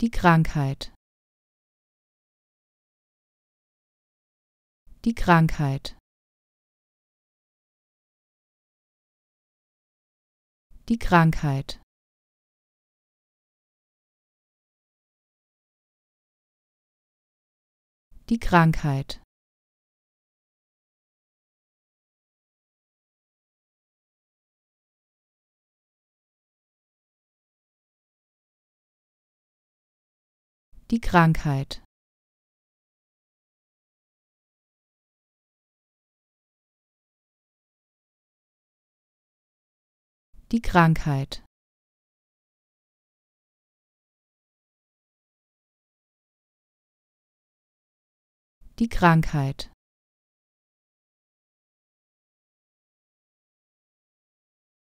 Die Krankheit. Die Krankheit. Die Krankheit. Die Krankheit. die Krankheit. Die Krankheit. Die Krankheit.